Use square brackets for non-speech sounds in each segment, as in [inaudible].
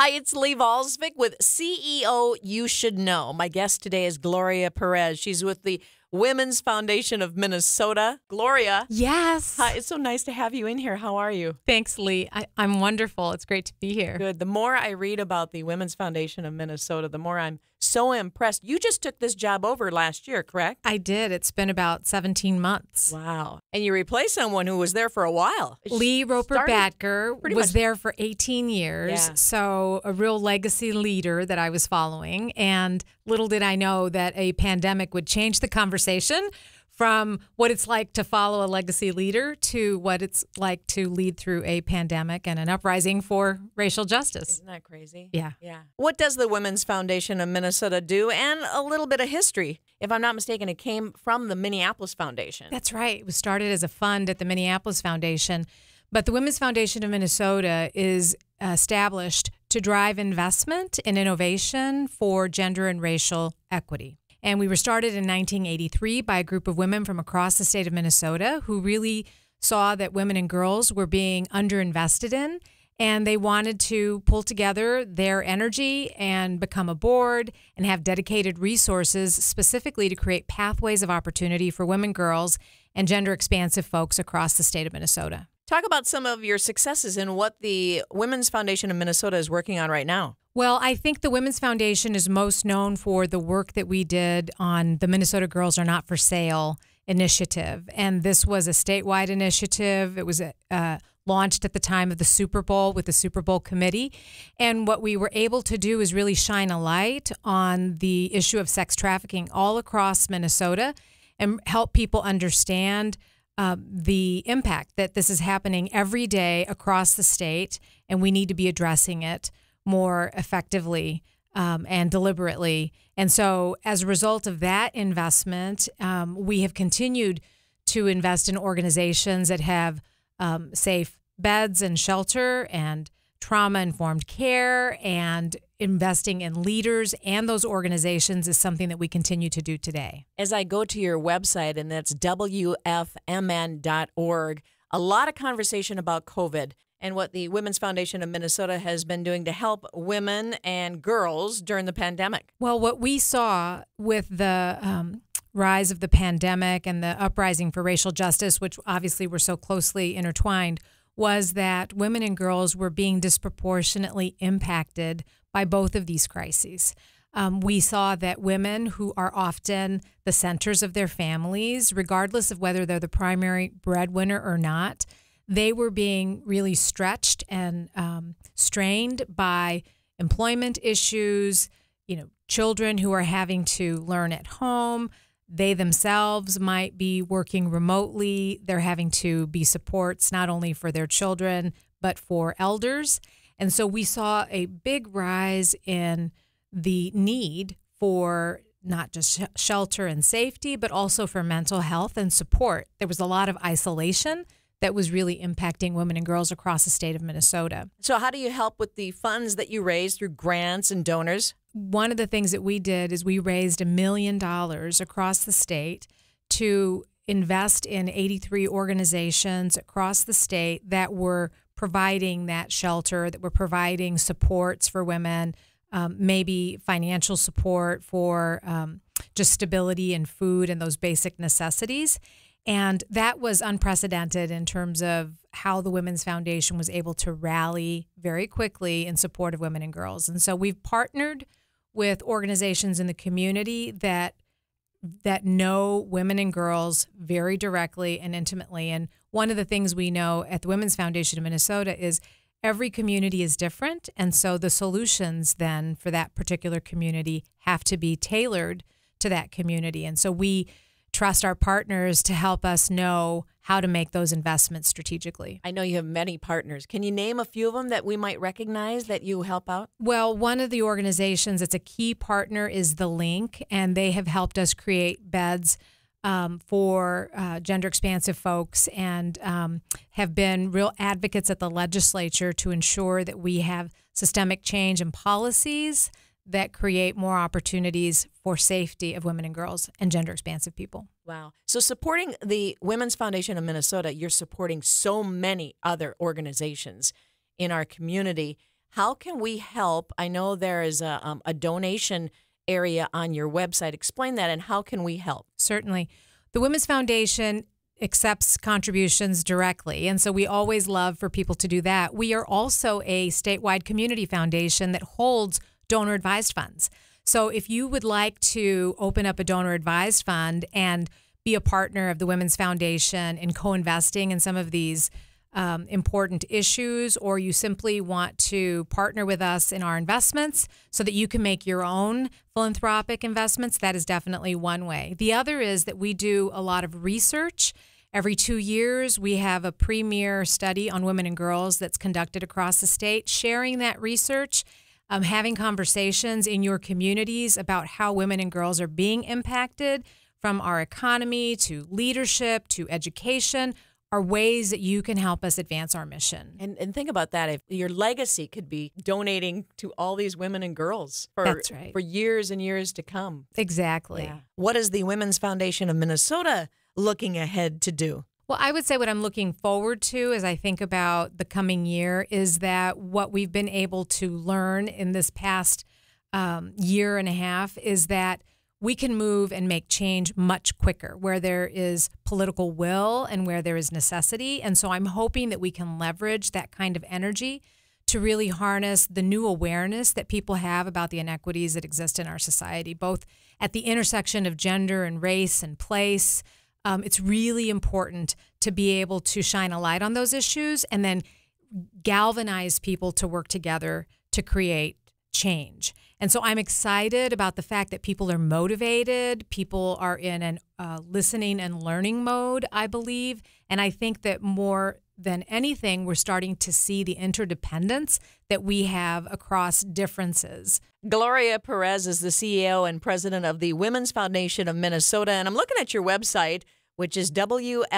Hi, it's Lee Volsvik with CEO You Should Know. My guest today is Gloria Perez. She's with the Women's Foundation of Minnesota. Gloria. Yes. Hi, it's so nice to have you in here. How are you? Thanks, Lee. I, am wonderful. It's great to be here. Good. The more I read about the Women's Foundation of Minnesota, the more I'm so impressed. You just took this job over last year, correct? I did. It's been about 17 months. Wow. And you replaced someone who was there for a while. Lee Roper Badger was much. there for 18 years. Yeah. So, a real legacy leader that I was following. And little did I know that a pandemic would change the conversation from what it's like to follow a legacy leader to what it's like to lead through a pandemic and an uprising for racial justice. Isn't that crazy? Yeah. Yeah. What does the Women's Foundation of Minnesota do? And a little bit of history. If I'm not mistaken, it came from the Minneapolis Foundation. That's right. It was started as a fund at the Minneapolis Foundation. But the Women's Foundation of Minnesota is established to drive investment and innovation for gender and racial equity. And we were started in 1983 by a group of women from across the state of Minnesota who really saw that women and girls were being underinvested in. And they wanted to pull together their energy and become a board and have dedicated resources specifically to create pathways of opportunity for women, girls, and gender expansive folks across the state of Minnesota. Talk about some of your successes and what the Women's Foundation of Minnesota is working on right now. Well, I think the Women's Foundation is most known for the work that we did on the Minnesota Girls Are Not for Sale initiative. And this was a statewide initiative. It was uh, launched at the time of the Super Bowl with the Super Bowl committee. And what we were able to do is really shine a light on the issue of sex trafficking all across Minnesota and help people understand uh, the impact that this is happening every day across the state, and we need to be addressing it more effectively um, and deliberately. And so, as a result of that investment, um, we have continued to invest in organizations that have um, safe beds and shelter and trauma informed care and investing in leaders and those organizations is something that we continue to do today. As I go to your website, and that's wfmn.org, a lot of conversation about COVID and what the Women's Foundation of Minnesota has been doing to help women and girls during the pandemic. Well, what we saw with the um, rise of the pandemic and the uprising for racial justice, which obviously were so closely intertwined was that women and girls were being disproportionately impacted by both of these crises. Um, we saw that women who are often the centers of their families, regardless of whether they're the primary breadwinner or not, they were being really stretched and um, strained by employment issues, you know, children who are having to learn at home, they themselves might be working remotely. They're having to be supports not only for their children, but for elders. And so we saw a big rise in the need for not just sh shelter and safety, but also for mental health and support. There was a lot of isolation that was really impacting women and girls across the state of Minnesota. So, how do you help with the funds that you raise through grants and donors? one of the things that we did is we raised a million dollars across the state to invest in 83 organizations across the state that were providing that shelter, that were providing supports for women, um, maybe financial support for um, just stability and food and those basic necessities. And that was unprecedented in terms of how the Women's Foundation was able to rally very quickly in support of women and girls. And so we've partnered with organizations in the community that that know women and girls very directly and intimately. And one of the things we know at the Women's Foundation of Minnesota is every community is different. And so the solutions then for that particular community have to be tailored to that community. And so we trust our partners to help us know how to make those investments strategically. I know you have many partners. Can you name a few of them that we might recognize that you help out? Well, one of the organizations that's a key partner is The Link, and they have helped us create beds. Um, for uh, gender expansive folks and um, have been real advocates at the legislature to ensure that we have systemic change and policies that create more opportunities for safety of women and girls and gender expansive people. Wow. So supporting the Women's Foundation of Minnesota, you're supporting so many other organizations in our community. How can we help? I know there is a, um, a donation area on your website. Explain that and how can we help? Certainly. The Women's Foundation accepts contributions directly. And so we always love for people to do that. We are also a statewide community foundation that holds donor advised funds. So if you would like to open up a donor advised fund and be a partner of the Women's Foundation in co investing in some of these um, important issues, or you simply want to partner with us in our investments so that you can make your own philanthropic investments, that is definitely one way. The other is that we do a lot of research. Every two years, we have a premier study on women and girls that's conducted across the state, sharing that research um, having conversations in your communities about how women and girls are being impacted from our economy to leadership to education are ways that you can help us advance our mission. And, and think about that. If your legacy could be donating to all these women and girls for, That's right. for years and years to come. Exactly. Yeah. What is the Women's Foundation of Minnesota looking ahead to do? Well, I would say what I'm looking forward to as I think about the coming year is that what we've been able to learn in this past um, year and a half is that we can move and make change much quicker where there is political will and where there is necessity. And so I'm hoping that we can leverage that kind of energy to really harness the new awareness that people have about the inequities that exist in our society, both at the intersection of gender and race and place um, it's really important to be able to shine a light on those issues and then galvanize people to work together to create change. And so I'm excited about the fact that people are motivated, people are in an uh, listening and learning mode, I believe. And I think that more than anything, we're starting to see the interdependence that we have across differences. Gloria Perez is the CEO and president of the Women's Foundation of Minnesota. And I'm looking at your website, which is WFMN.org,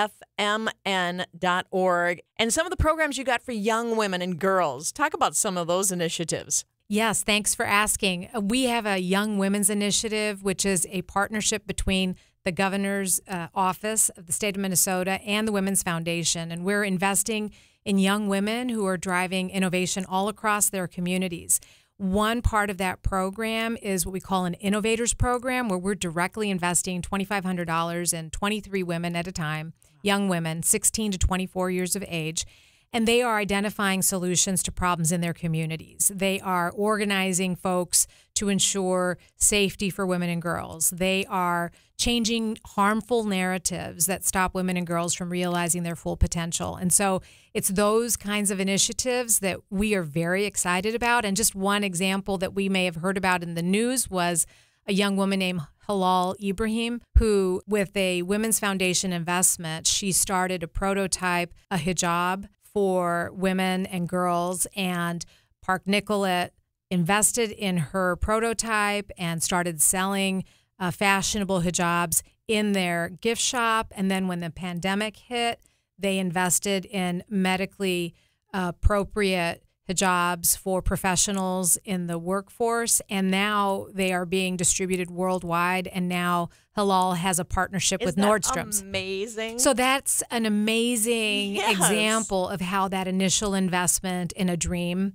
and some of the programs you got for young women and girls. Talk about some of those initiatives. Yes, thanks for asking. We have a Young Women's Initiative, which is a partnership between the governor's uh, office of the state of Minnesota and the Women's Foundation. And we're investing in young women who are driving innovation all across their communities. One part of that program is what we call an innovators program, where we're directly investing $2,500 in 23 women at a time, young women, 16 to 24 years of age and they are identifying solutions to problems in their communities. They are organizing folks to ensure safety for women and girls. They are changing harmful narratives that stop women and girls from realizing their full potential. And so it's those kinds of initiatives that we are very excited about. And just one example that we may have heard about in the news was a young woman named Halal Ibrahim, who, with a Women's Foundation investment, she started a prototype, a hijab for women and girls. And Park Nicollet invested in her prototype and started selling uh, fashionable hijabs in their gift shop. And then when the pandemic hit, they invested in medically uh, appropriate hijabs for professionals in the workforce, and now they are being distributed worldwide. And now Halal has a partnership Isn't with Nordstrom's. Amazing! So that's an amazing yes. example of how that initial investment in a dream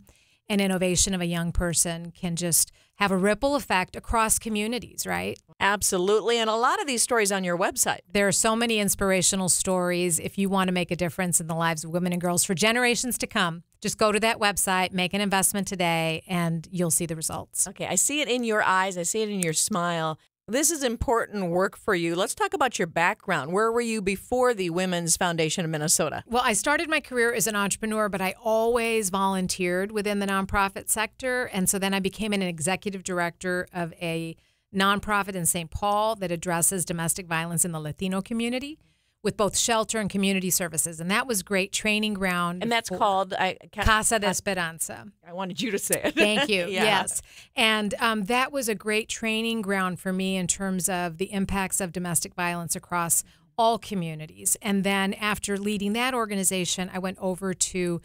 and innovation of a young person can just have a ripple effect across communities, right? Absolutely. And a lot of these stories on your website. There are so many inspirational stories. If you want to make a difference in the lives of women and girls for generations to come, just go to that website, make an investment today, and you'll see the results. Okay. I see it in your eyes, I see it in your smile. This is important work for you. Let's talk about your background. Where were you before the Women's Foundation of Minnesota? Well, I started my career as an entrepreneur, but I always volunteered within the nonprofit sector. And so then I became an executive director of a nonprofit in St. Paul that addresses domestic violence in the Latino community with both shelter and community services. And that was great training ground. And that's called I, Casa de Esperanza. I wanted you to say it. Thank you. [laughs] yeah. Yes. And um, that was a great training ground for me in terms of the impacts of domestic violence across all communities. And then after leading that organization, I went over to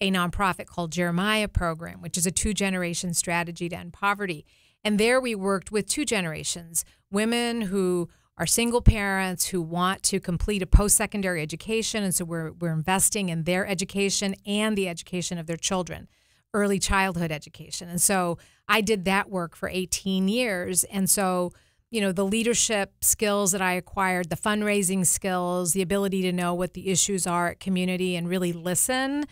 a nonprofit called Jeremiah Program, which is a two generation strategy to end poverty. And there we worked with two generations women who are single parents who want to complete a post secondary education. And so we're, we're investing in their education and the education of their children, early childhood education. And so I did that work for 18 years. And so you know the leadership skills that i acquired the fundraising skills the ability to know what the issues are at community and really listen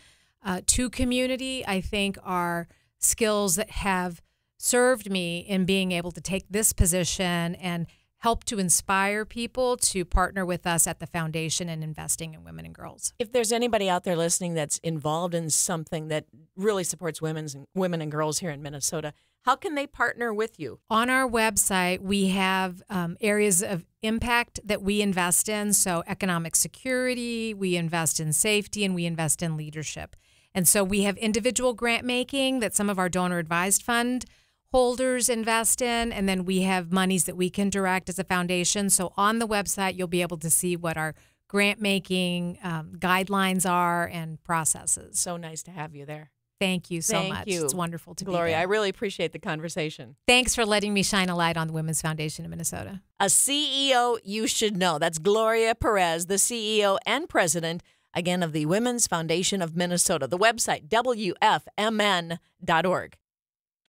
uh, to community i think are skills that have served me in being able to take this position and help to inspire people to partner with us at the foundation and in investing in women and girls. If there's anybody out there listening that's involved in something that really supports women's and women and girls here in Minnesota, how can they partner with you? On our website, we have um, areas of impact that we invest in. So, economic security, we invest in safety, and we invest in leadership. And so, we have individual grant making that some of our donor advised fund holders invest in, and then we have monies that we can direct as a foundation. So on the website, you'll be able to see what our grant making um, guidelines are and processes. So nice to have you there. Thank you so Thank much. You. It's wonderful to Gloria, be Gloria, I really appreciate the conversation. Thanks for letting me shine a light on the Women's Foundation of Minnesota. A CEO you should know. That's Gloria Perez, the CEO and president again of the Women's Foundation of Minnesota. The website wfmn.org.